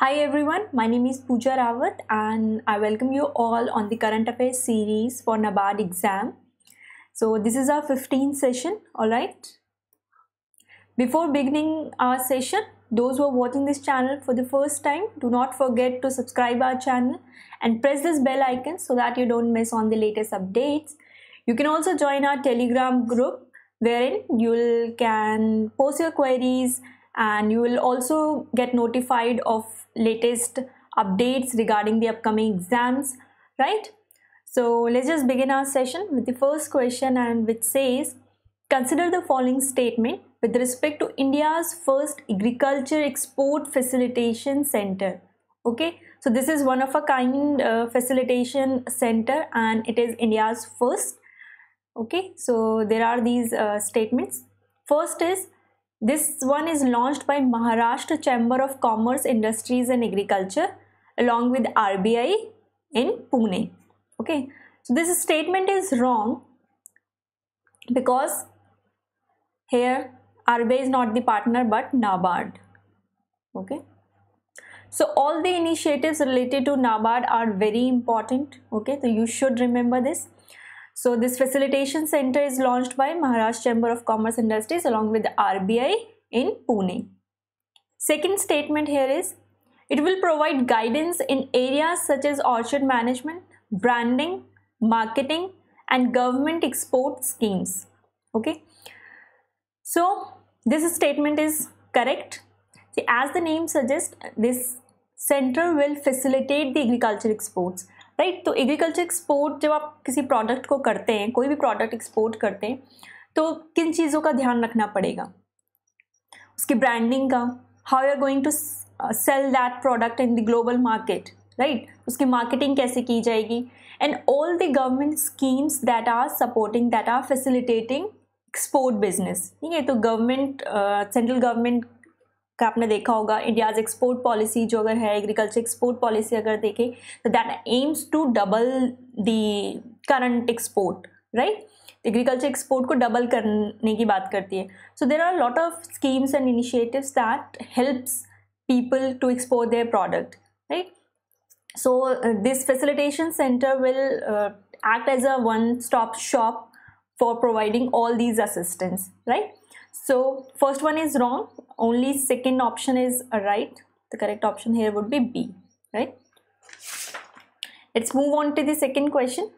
Hi everyone, my name is Pooja Rawat and I welcome you all on the current affairs series for NABARD exam. So this is our 15th session, alright. Before beginning our session, those who are watching this channel for the first time, do not forget to subscribe our channel and press this bell icon so that you don't miss on the latest updates. You can also join our telegram group wherein you can post your queries and you will also get notified of latest updates regarding the upcoming exams, right? So let's just begin our session with the first question and which says, consider the following statement with respect to India's first agriculture export facilitation center. Okay, so this is one of a kind uh, facilitation center and it is India's first. Okay, so there are these uh, statements. First is this one is launched by Maharashtra Chamber of Commerce, Industries and Agriculture along with RBI in Pune. Okay, so this statement is wrong because here RBI is not the partner but NABARD. Okay. So all the initiatives related to NABARD are very important. Okay, so you should remember this. So this facilitation center is launched by Maharashtra Chamber of Commerce Industries along with RBI in Pune. Second statement here is it will provide guidance in areas such as orchard management, branding, marketing and government export schemes. Okay. So this statement is correct. See, as the name suggests, this center will facilitate the agriculture exports. Right तो agriculture export जब आप किसी product को करते हैं कोई भी product export करते हैं तो किन चीज़ों का ध्यान रखना पड़ेगा उसकी ब्रांडिंग का how you are going to sell that product in the global market right उसकी मार्केटिंग कैसे की जाएगी and all the government schemes that are supporting that are facilitating export business ठीक है तो गवर्नमेंट सेंट्रल गवर्नमेंट का आपने देखा होगा इंडियाज़ एक्सपोर्ट पॉलिसी जो अगर है एग्रीकल्चर एक्सपोर्ट पॉलिसी अगर देखें तो that aims to double the current export right agriculture export को डबल करने की बात करती है so there are lot of schemes and initiatives that helps people to export their product right so this facilitation centre will act as a one stop shop for providing all these assistance right So first one is wrong, only second option is right. The correct option here would be B, right? Let's move on to the second question.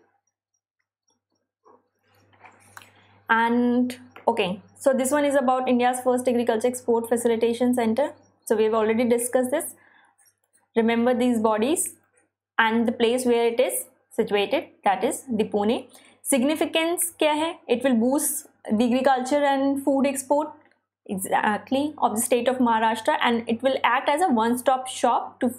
And okay, so this one is about India's first agriculture export facilitation center. So we've already discussed this. Remember these bodies and the place where it is situated that is the Pune. Significance kya hai? It will boost agriculture and food export exactly of the state of Maharashtra and it will act as a one-stop shop to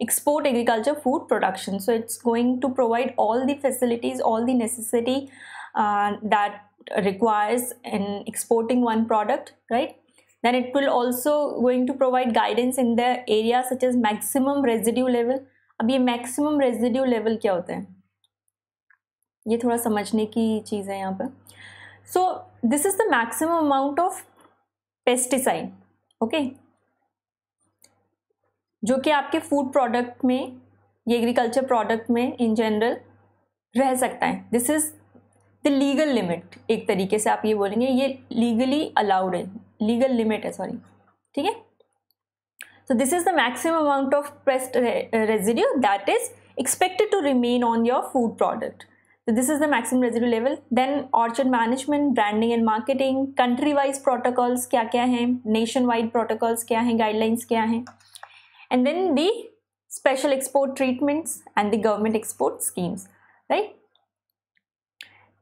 export agriculture food production so it's going to provide all the facilities all the necessity uh, that requires in exporting one product right then it will also going to provide guidance in the area such as maximum residue level अब ये maximum residue level क्या होते हैं ये थोड़ा समझने की चीज़ है यहाँ पर so this is the maximum amount of pesticide okay जो कि आपके फूड प्रोडक्ट में ये एग्रीकल्चर प्रोडक्ट में इन जनरल रह सकता है this is the legal limit एक तरीके से आप ये बोलेंगे ये लीगली अलाउड है लीगल लिमिट है सॉरी ठीक है so this is the maximum amount of pest residue that is expected to remain on your food product So this is the maximum residue level. Then orchard management, branding and marketing, country wise protocols क्या क्या हैं nation wide protocols क्या हैं guidelines क्या हैं and then the special export treatments and the government export schemes right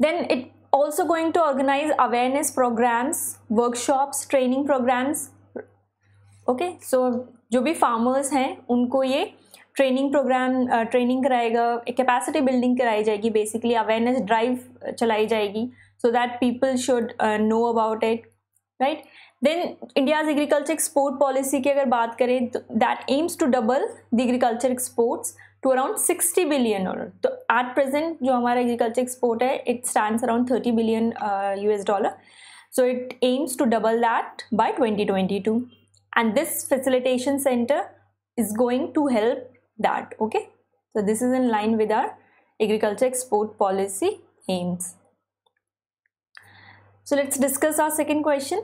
then it also going to organize awareness programs workshops training programs okay so जो भी farmers हैं उनको ये ट्रेनिंग प्रोग्राम ट्रेनिंग कराएगा कैपेसिटी बिल्डिंग कराई जाएगी basically awareness drive चलाई जाएगी so that people should know about it right then India's agriculture export policy की अगर बात करें तो that aims to double the agriculture exports to around sixty billion dollar तो एट प्रेजेंट जो हमारा एग्रीकल्चर एक्सपोर्ट है it stand around thirty billion U S dollar so it aims to double that by twenty twenty two and this facilitation centre is going to help that okay so this is in line with our agriculture export policy aims so let's discuss our second question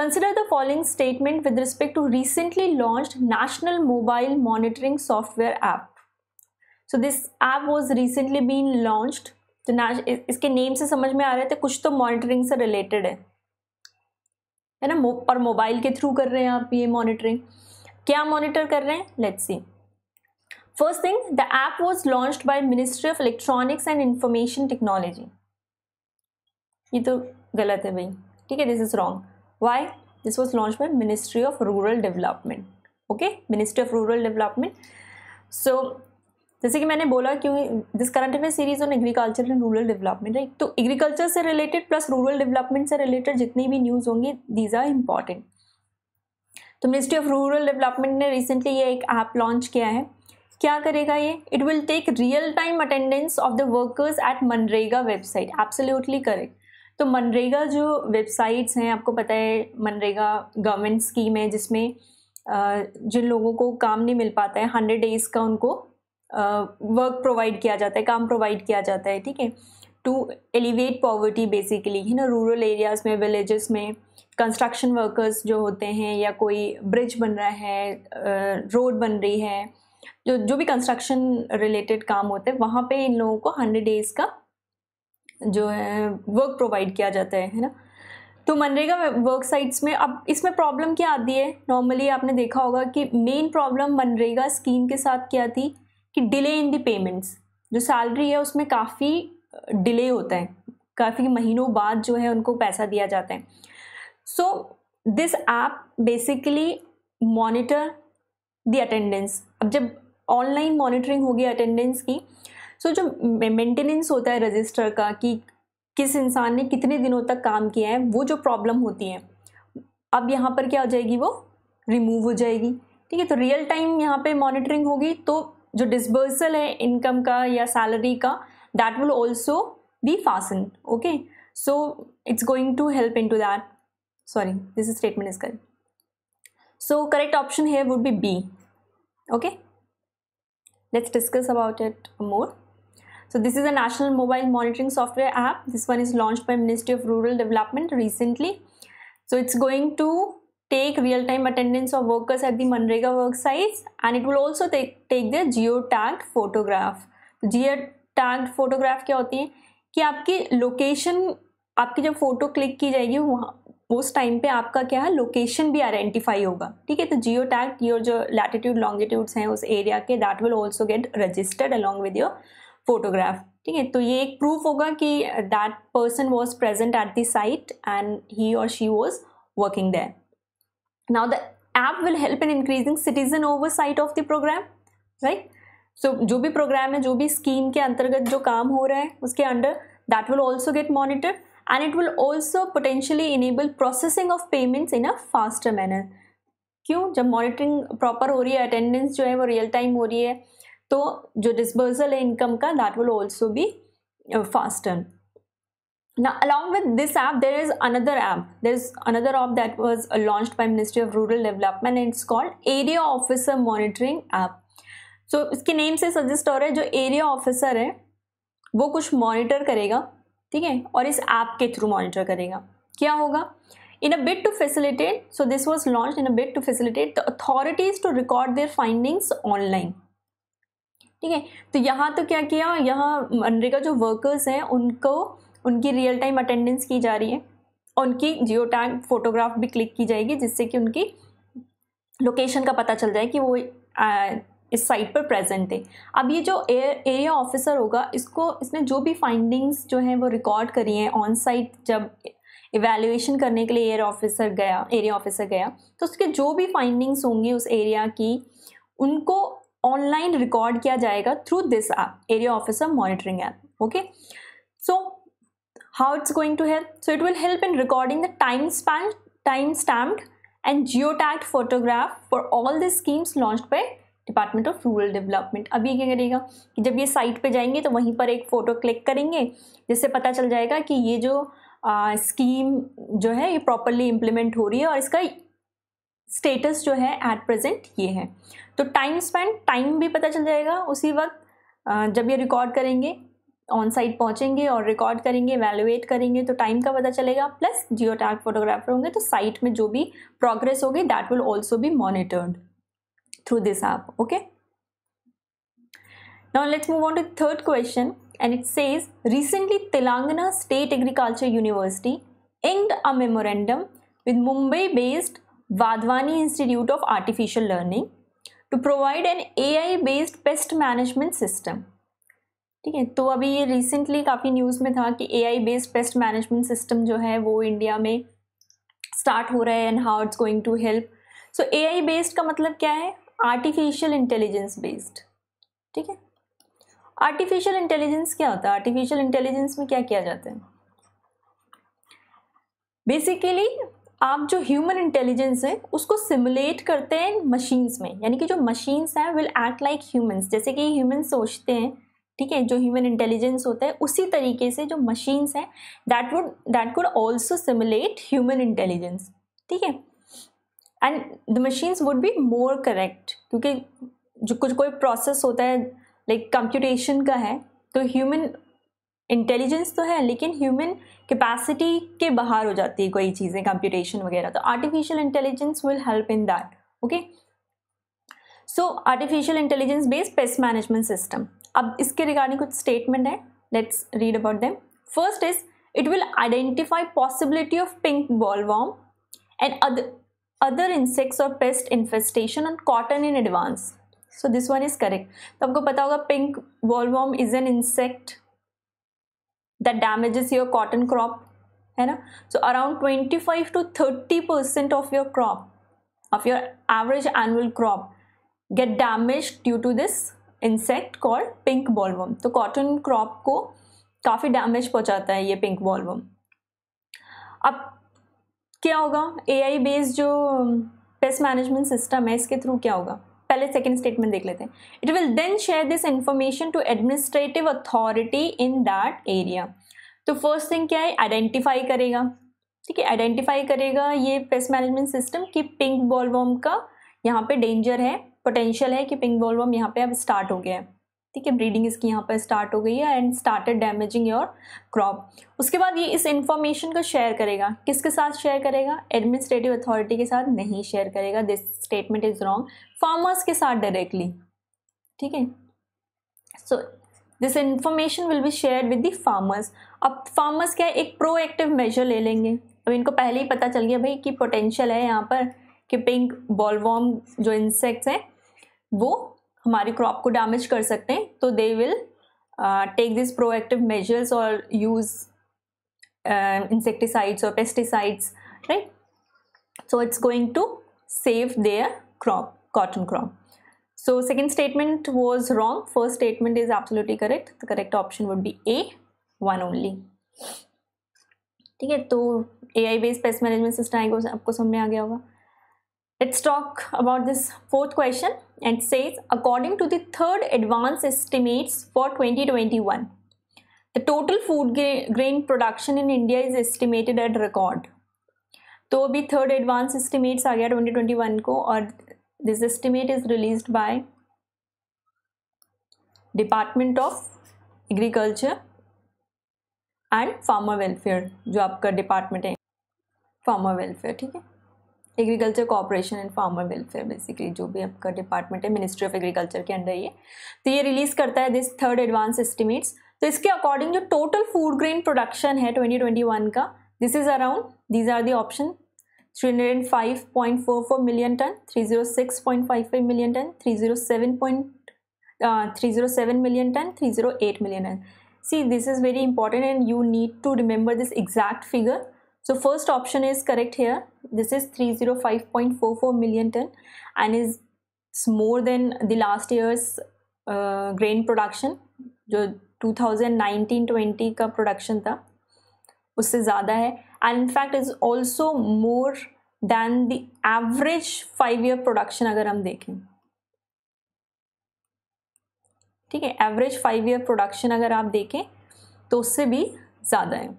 consider the following statement with respect to recently launched national mobile monitoring software app so this app was recently been launched तो ना इसके name से समझ में आ रहे थे कुछ तो मॉनिटरिंग से रिलेटेड है है ना मो, और मोबाइल के थ्रू कर रहे हैं आप ये मॉनिटरिंग क्या मॉनिटर कर रहे हैं let's see First thing, the app was launched by Ministry of Electronics and Information Technology. ये तो गलत है भाई ठीक है this is wrong why this was launch by ministry of rural development okay ministry of rural development so जैसे कि मैंने बोला क्योंकि this current affair series on agriculture and rural development right तो एग्रीकल्चर से रिलेटेड प्लस रूरल डेवलपमेंट से related जितनी भी न्यूज़ होंगी दीज आर इम्पॉर्टेंट तो मिनिस्ट्री ऑफ रूरल डेवलपमेंट ने रिसेंटली ये एक ऐप लॉन्च किया है क्या करेगा ये it will take real time attendance of the workers at MNREGA website absolutely correct तो मनरेगा जो वेबसाइट्स हैं आपको पता है मनरेगा गवर्नमेंट स्कीम है जिसमें जिन लोगों को काम नहीं मिल पाता है हंड्रेड डेज़ का उनको वर्क प्रोवाइड किया जाता है काम प्रोवाइड किया जाता है ठीक है टू एलिवेट पॉवर्टी बेसिकली है ना रूरल एरियाज़ में विलेजेस में कंस्ट्रक्शन वर्कर्स जो होते हैं या कोई ब्रिज बन रहा है रोड बन रही है जो जो भी कंस्ट्रक्शन रिलेटेड काम होते हैं वहाँ पे इन लोगों को हंड्रेड डेज़ का जो है वर्क प्रोवाइड किया जाता है है ना तो मनरेगा वर्क साइट्स में अब इसमें प्रॉब्लम क्या आती है नॉर्मली आपने देखा होगा कि मेन प्रॉब्लम मनरेगा स्कीम के साथ क्या थी कि डिले इन दी पेमेंट्स जो सैलरी है उसमें काफ़ी डिले होता है काफ़ी महीनों बाद जो है उनको पैसा दिया जाता है so this app basically monitor the attendance अब जब ऑनलाइन मॉनिटरिंग होगी अटेंडेंस की सो so, जो मेंटेनेंस होता है रजिस्टर का कि किस इंसान ने कितने दिनों तक काम किया है वो जो प्रॉब्लम होती है अब यहाँ पर क्या हो जाएगी वो रिमूव हो जाएगी ठीक है तो रियल टाइम यहाँ पे मॉनिटरिंग होगी तो जो डिस्बर्सल है इनकम का या सैलरी का that will also be faster okay so it's going to help in to that sorry this statement is कर सो करेक्ट ऑप्शन है would be be okay let's discuss about it more so this is a national mobile monitoring software app this one is launched by ministry of rural development recently so it's going to take real-time attendance of workers at the manrega work sites and it will also take, take the geotagged photograph Geotagged photograph क्या होती है कि आपकी location, आपकी जब photo click की जाएगी वहाँ उस टाइम पे आपका क्या है लोकेशन भी आइडेंटिफाई होगा ठीक है तो जियो टैग योर जो लैटिट्यूड लॉन्गिट्यूड्स हैं उस एरिया के that will also get registered along with your photograph ठीक है तो ये एक प्रूफ होगा कि that person was present at the site and he और she was working now the app will help in increasing citizen oversight of the program right so जो भी प्रोग्राम है जो भी स्कीम के अंतर्गत जो काम हो रहा है उसके under that will also get monitored and it will also potentially enable processing of payments in a faster manner क्यों जब मॉनिटरिंग प्रॉपर हो रही है अटेंडेंस जो है वो रियल टाइम हो रही है तो जो डिस्बर्सल है इनकम का that will also be faster ना along with this app there is another app there is another app that was launch by ministry of rural development and called area officer monitoring app so इसके name से suggest हो रहा है जो area officer है वो कुछ monitor करेगा ठीक है और इस ऐप के थ्रू मॉनिटर करेगा क्या होगा in a bid to facilitate so this was launch in a bid to facilitate the authorities to record their findings online ठीक है तो यहाँ तो क्या किया यहाँ मनरेगा जो वर्कर्स हैं उनको उनकी रियल टाइम अटेंडेंस की जा रही है उनकी जियो टैग फोटोग्राफ भी क्लिक की जाएगी जिससे कि उनकी लोकेशन का पता चल जाए कि वो इस साइट पर प्रेजेंट थे अब ये जो एरिया ऑफिसर होगा इसको इसने जो भी फाइंडिंग्स जो हैं वो रिकॉर्ड करी हैं ऑन साइट जब इवेल्युएशन करने के लिए एयर ऑफिसर गया एरिया ऑफिसर गया तो उसके जो भी फाइंडिंग्स होंगी उस एरिया की उनको ऑनलाइन रिकॉर्ड किया जाएगा through this app area officer monitoring app okay so how it's going to help so it will help in recording the time spent time stamped geo tagged photograph for all the schemes launch by department of rural development अब ये क्या करेगा कि जब ये site पे जाएंगे तो वहीं पर एक फ़ोटो क्लिक करेंगे जिससे पता चल जाएगा कि ये जो आ, स्कीम जो है ये प्रॉपरली इम्प्लीमेंट हो रही है और इसका स्टेटस जो है एट प्रेजेंट ये है तो टाइम स्पेंड टाइम भी पता चल जाएगा उसी वक्त आ, जब ये रिकॉर्ड करेंगे ऑन साइट पहुँचेंगे और रिकॉर्ड करेंगे वैल्यूएट करेंगे तो टाइम का पता चलेगा प्लस जियो टैग फोटोग्राफर होंगे तो साइट में जो भी प्रोग्रेस होगी दैट विल ऑल्सो भी monitored through this app okay now let's move on to the third question and it says recently Telangana State Agriculture University inked a memorandum with Mumbai based Vadwani Institute of Artificial Learning to provide an AI based pest management system ठीक है तो अभी ये recently काफ़ी news में था कि A I based pest management system जो है वो इंडिया में स्टार्ट हो रहा है and how it's going to help so A I based का मतलब क्या है आर्टिफिशियल इंटेलिजेंस बेस्ड ठीक है आर्टिफिशियल इंटेलिजेंस क्या होता है आर्टिफिशियल इंटेलिजेंस में क्या किया जाता है बेसिकली आप जो ह्यूमन इंटेलिजेंस है उसको सिमुलेट करते हैं मशीन्स में यानी कि जो मशीन्स हैं विल एक्ट लाइक ह्यूमन्स जैसे कि ह्यूमन सोचते हैं ठीक है जो ह्यूमन इंटेलिजेंस होता है उसी तरीके से जो मशीन्स हैं that would that could also simulate human intelligence ठीक है and the machines would be more correct क्योंकि जो कुछ कोई प्रोसेस होता है लाइक like कंप्यूटेशन का है तो ह्यूमन इंटेलिजेंस तो है लेकिन ह्यूमन कैपेसिटी के बाहर हो जाती है कोई चीज़ें कंप्यूटेशन वगैरह तो artificial intelligence will help in that okay so artificial intelligence based pest management system अब इसके रिगार्डिंग कुछ स्टेटमेंट है let's read about them first is it will identify possibility of pink bollworm and other insects और pest infestation on cotton in advance so this one is correct तो आपको पता होगा pink bollworm is an insect that damages your cotton crop है ना so around twenty five to thirty percent of your crop of your average annual crop get damage due to this insect call pink bollworm तो cotton crop को काफ़ी damage पहुंचाता है ये pink बॉलवम अब क्या होगा ए आई बेस्ड जो पेस्ट मैनेजमेंट सिस्टम है इसके थ्रू क्या होगा पहले सेकेंड स्टेटमेंट देख लेते हैं it will then share this information to administrative authority in that area तो फर्स्ट थिंग क्या है आइडेंटिफाई करेगा ठीक है आइडेंटिफाई करेगा ये पेस्ट मैनेजमेंट सिस्टम कि पिंक बॉलवॉम का यहाँ पे डेंजर है पोटेंशियल है कि पिंक बॉलवॉम यहाँ पे अब स्टार्ट हो गया है ठीक है ब्रीडिंग इसकी यहाँ पर स्टार्ट हो गई है and started damaging your crop उसके बाद ये इस इन्फॉर्मेशन को शेयर करेगा किसके साथ शेयर करेगा एडमिनिस्ट्रेटिव अथॉरिटी के साथ नहीं शेयर करेगा this statement is wrong farmers के साथ डायरेक्टली ठीक है so this information will be share with the farmers अब फार्मर्स क्या है एक प्रोएक्टिव मेजर ले लेंगे अब इनको पहले ही पता चल गया भाई कि पोटेंशियल है यहाँ पर कि पिंक बॉलवॉम जो इंसेक्ट्स हैं वो हमारी क्रॉप को डैमेज कर सकते हैं तो they will take this proactive measures और यूज इंसेक्टिसाइड्स और pesticides right so it's going to save their crop cotton crop so second statement was wrong first statement is absolutely correct the correct option would be A one only ठीक है तो A I based pest management system आएगा आपको समझ में आ गया होगा Let's talk about this fourth question. and says, according to the third advance estimates for 2021, the total food grain production in India is estimated at record. तो अभी third advance estimates आ गया 2021 को और this estimate is released by department of agriculture and farmer welfare जो आपका department है farmer welfare ठीक है agriculture cooperation and farmer welfare basically जो भी आपका डिपार्टमेंट है मिनिस्ट्री ऑफ एग्रीकल्चर के अंडर ये तो ये रिलीज़ करता है दिस थर्ड एडवांस एस्टिमेट्स तो इसके अकॉर्डिंग जो टोटल फूड ग्रेन प्रोडक्शन है 2021 का this is around these are the option 305.44 million ton 306.55 million ton point three zero seven million ton three zero eight million ton see this is very important and you need to remember this exact figure So first option is correct here. This is 305.44 million ton and is more than the last year's uh, grain production जो 2019-20 का production था उससे ज़्यादा है and in fact is also more than the average five year production अगर हम देखें ठीक है एवरेज फाइव ईयर प्रोडक्शन अगर आप देखें तो उससे भी ज़्यादा है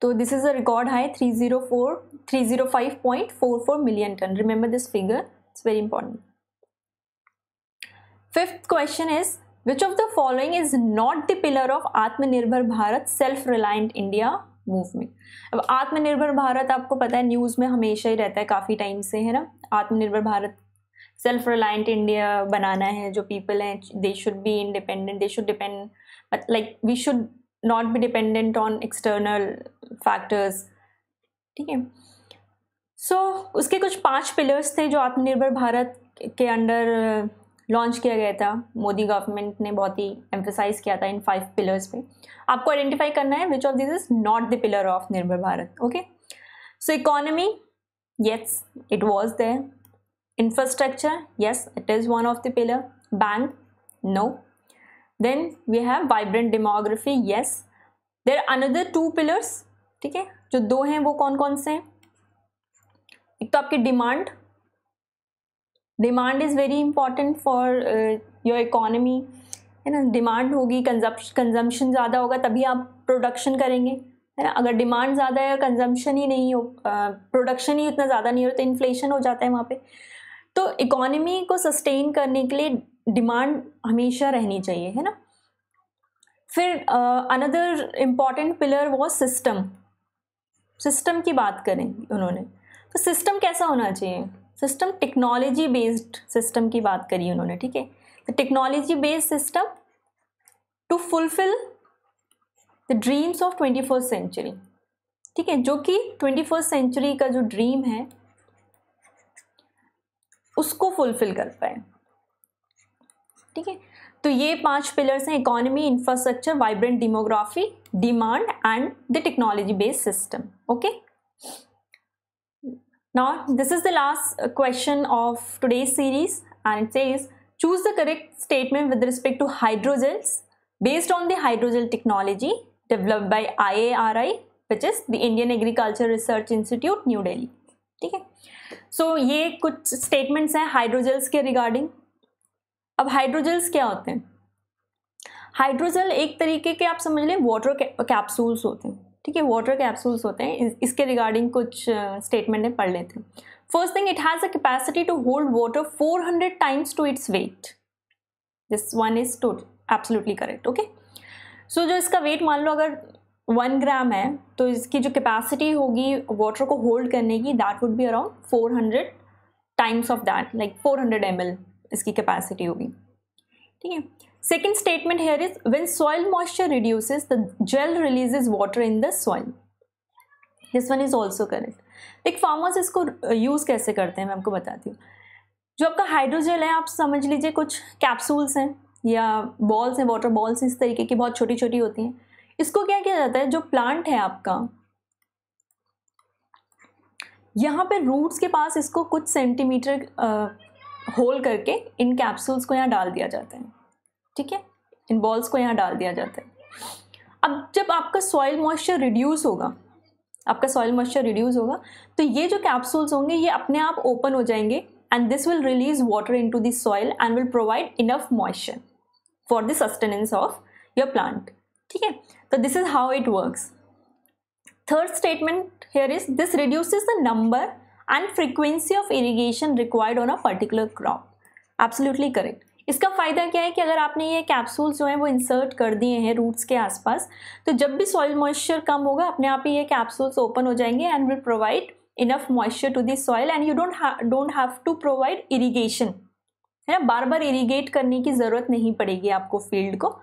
तो this is a record high three zero four three zero five point four four million ton remember this figure it's very important fifth question is which of the following is not the pillar of Atmanirbhar Bharat self reliant India movement अब आत्मनिर्भर भारत आपको पता है news में हमेशा ही रहता है काफ़ी time से है ना Atmanirbhar Bharat self reliant India बनाना है जो पीपल हैं they should be independent they should depend like we should not be dependent on external factors ठीक है सो उसके कुछ पांच पिलर्स थे जो आत्मनिर्भर भारत के अंडर लॉन्च uh, किया गया था मोदी गवर्नमेंट ने बहुत ही एम्फोसाइज किया था इन फाइव पिलर्स पे आपको आइडेंटिफाई करना है which of this is not the pillar of Nirbhar Bharat okay so economy yes it was the infrastructure yes it is one of the pillar bank no then we have vibrant demography yes there another two pillars ठीक है जो दो हैं वो कौन कौन से हैं एक तो आपकी demand demand is very important for your economy है ना डिमांड होगी कंजम्पशन ज़्यादा होगा तभी आप प्रोडक्शन करेंगे है ना अगर डिमांड ज़्यादा है और कंजम्पशन ही नहीं हो प्रोडक्शन uh, ही उतना ज़्यादा नहीं हो तो इन्फ्लेशन हो जाता है वहाँ पे तो इकोनॉमी को सस्टेन करने के लिए डिमांड हमेशा रहनी चाहिए है ना फिर अनदर इम्पॉर्टेंट पिलर वो सिस्टम सिस्टम की बात करें उन्होंने तो सिस्टम कैसा होना चाहिए सिस्टम टेक्नोलॉजी बेस्ड सिस्टम की बात करी उन्होंने ठीक है तो technology based system to fulfil the dreams of twenty first century ठीक है जो कि ट्वेंटी फर्स्ट सेंचुरी का जो ड्रीम है उसको फुलफिल कर पाए ठीक है तो ये पांच पिलर्स हैं economy infrastructure vibrant demography demand and the technology based system okay now this is the last question of today series and it says choose the correct statement with respect to hydrogels based on the hydrogel technology developed by IARI which is the Indian agriculture research institute New Delhi ठीक है सो ये कुछ statements हैं हाइड्रोजेल्स के regarding अब हाइड्रोजेल्स क्या होते हैं हाइड्रोजेल एक तरीके के आप समझ लें वाटर कैप्सूल्स होते हैं ठीक है वाटर कैप्सूल्स होते हैं इसके रिगार्डिंग कुछ स्टेटमेंट uh, पढ़ लेते हैं first thing it has a capacity to hold water 400 times to its weight this one is too absolutely correct okay so जो इसका वेट मान लो अगर वन ग्राम है तो इसकी जो कैपेसिटी होगी वाटर को होल्ड करने की that would be around 400 times of that like 400 hundred इसकी कैपेसिटी होगी ठीक है second statement here is when soil moisture reduces the gel releases water in the soil this one is also correct एक farmers इसको use uh, कैसे करते हैं मैं आपको बताती हूँ जो आपका हाइड्रोजेल है आप समझ लीजिए कुछ कैप्सूल्स हैं या बॉल्स हैं वाटर बॉल्स इस तरीके की बहुत छोटी छोटी होती हैं इसको क्या किया जाता है जो प्लांट है आपका यहाँ पे रूट्स के पास इसको कुछ सेंटीमीटर होल करके इन कैप्सूल्स को यहाँ डाल दिया जाता है ठीक है इन बॉल्स को यहाँ डाल दिया जाता है अब जब आपका सॉइल मॉइस्चर रिड्यूस होगा आपका सॉइल मॉइस्चर रिड्यूस होगा तो ये जो कैप्सूल्स होंगे ये अपने आप ओपन हो जाएंगे and this will release water into this soil and will provide enough moisture for the sustenance of your plant ठीक है तो this is how it works third statement here is this is the number and frequency of irrigation required on a particular crop absolutely correct इसका फ़ायदा क्या है कि अगर आपने ये कैप्सूल्स जो हैं वो इंसर्ट कर दिए हैं रूट्स के आसपास तो जब भी सॉइल मॉइस्चर कम होगा अपने आप ही ये कैप्सूल्स ओपन हो जाएंगे and will provide enough moisture to this soil and you don't don't have to provide irrigation है ना बार बार इरीगेट करने की ज़रूरत नहीं पड़ेगी आपको फील्ड को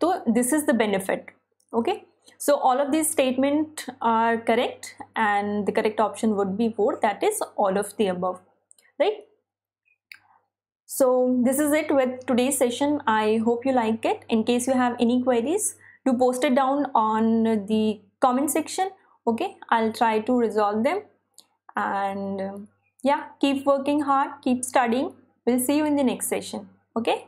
तो this is the benefit okay So all of these statements are correct and the correct option would be 4 that is all of the above right. So this is it with today's session. I hope you like it. In case you have any queries do post it down on the comment section okay I'll try to resolve them and yeah keep working hard keep studying we'll see you in the next session okay